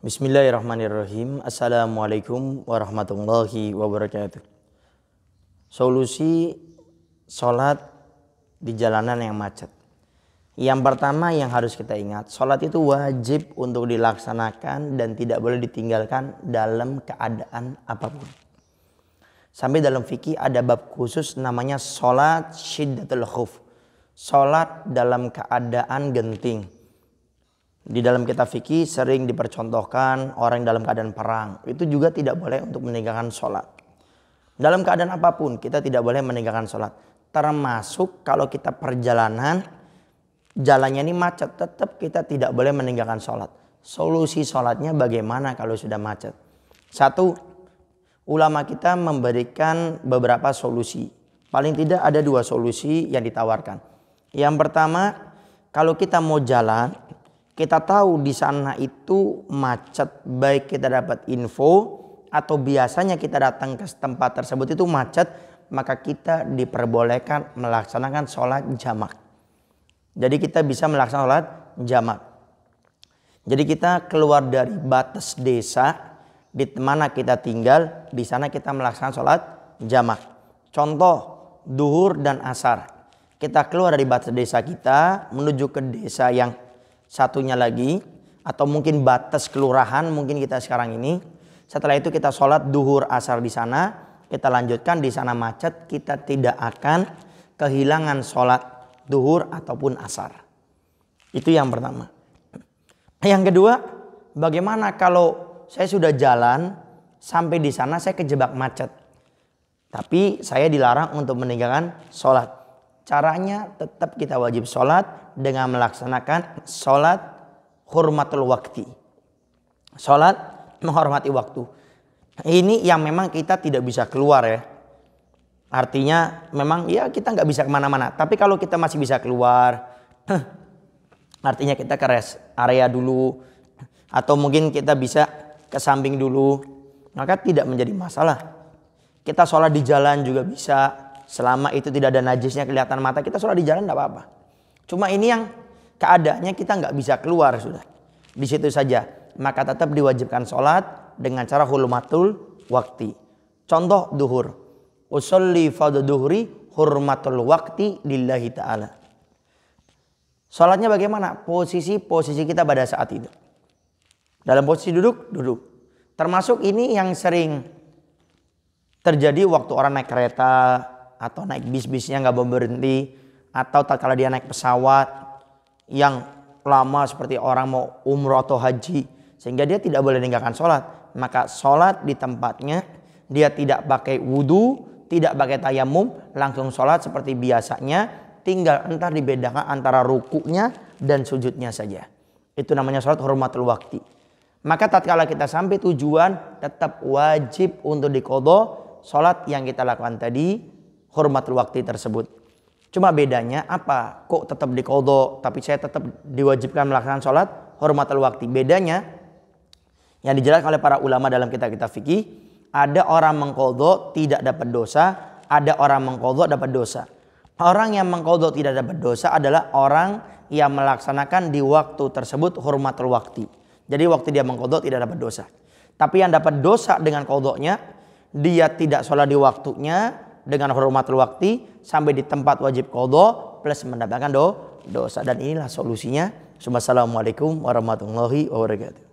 Bismillahirrahmanirrahim. Assalamualaikum warahmatullahi wabarakatuh. Solusi sholat di jalanan yang macet. Yang pertama yang harus kita ingat, sholat itu wajib untuk dilaksanakan dan tidak boleh ditinggalkan dalam keadaan apapun. Sampai dalam fikih ada bab khusus namanya sholat syiddatul khuf. Sholat dalam keadaan genting di dalam kitab fikih sering dipercontohkan orang dalam keadaan perang. Itu juga tidak boleh untuk meninggalkan sholat. Dalam keadaan apapun kita tidak boleh meninggalkan sholat. Termasuk kalau kita perjalanan, jalannya ini macet, tetap kita tidak boleh meninggalkan sholat. Solusi sholatnya bagaimana kalau sudah macet? Satu, ulama kita memberikan beberapa solusi. Paling tidak ada dua solusi yang ditawarkan. Yang pertama, kalau kita mau jalan, kita tahu di sana itu macet baik kita dapat info atau biasanya kita datang ke tempat tersebut itu macet maka kita diperbolehkan melaksanakan sholat jamak jadi kita bisa melaksanakan sholat jamak jadi kita keluar dari batas desa di mana kita tinggal di sana kita melaksanakan sholat jamak contoh duhur dan asar kita keluar dari batas desa kita menuju ke desa yang satunya lagi atau mungkin batas kelurahan mungkin kita sekarang ini. Setelah itu kita sholat duhur asar di sana, kita lanjutkan di sana macet, kita tidak akan kehilangan sholat duhur ataupun asar. Itu yang pertama. Yang kedua, bagaimana kalau saya sudah jalan sampai di sana saya kejebak macet. Tapi saya dilarang untuk meninggalkan sholat. Caranya tetap kita wajib sholat dengan melaksanakan sholat hormatul waktu. Sholat menghormati waktu. Ini yang memang kita tidak bisa keluar ya. Artinya memang ya kita nggak bisa kemana-mana. Tapi kalau kita masih bisa keluar, artinya kita ke rest area dulu. Atau mungkin kita bisa ke samping dulu. Maka tidak menjadi masalah. Kita sholat di jalan juga bisa Selama itu tidak ada najisnya kelihatan mata kita sholat di jalan tidak apa-apa. Cuma ini yang keadaannya kita nggak bisa keluar sudah. Di situ saja. Maka tetap diwajibkan sholat dengan cara hulmatul waktu. Contoh duhur. Usolli fadu duhri hurmatul waktu lillahi ta'ala. Sholatnya bagaimana? Posisi-posisi kita pada saat itu. Dalam posisi duduk, duduk. Termasuk ini yang sering terjadi waktu orang naik kereta, atau naik bis-bisnya nggak berhenti atau tak kala dia naik pesawat yang lama seperti orang mau umroh atau haji sehingga dia tidak boleh meninggalkan sholat maka sholat di tempatnya dia tidak pakai wudhu tidak pakai tayamum langsung sholat seperti biasanya tinggal entar dibedakan antara rukuknya dan sujudnya saja itu namanya sholat hormatul waktu maka tatkala kita sampai tujuan tetap wajib untuk dikodoh sholat yang kita lakukan tadi hormatul waktu tersebut. Cuma bedanya apa? Kok tetap dikodo tapi saya tetap diwajibkan melaksanakan sholat hormatul waktu. Bedanya yang dijelaskan oleh para ulama dalam kitab kita fikih ada orang mengkodo tidak dapat dosa, ada orang mengkodo dapat dosa. Orang yang mengkodo tidak dapat dosa adalah orang yang melaksanakan di waktu tersebut hormatul waktu. Jadi waktu dia mengkodo tidak dapat dosa. Tapi yang dapat dosa dengan kodoknya, dia tidak sholat di waktunya, dengan hormatul waktu sampai di tempat wajib kodo plus mendapatkan do dosa dan inilah solusinya. Wassalamualaikum warahmatullahi wabarakatuh.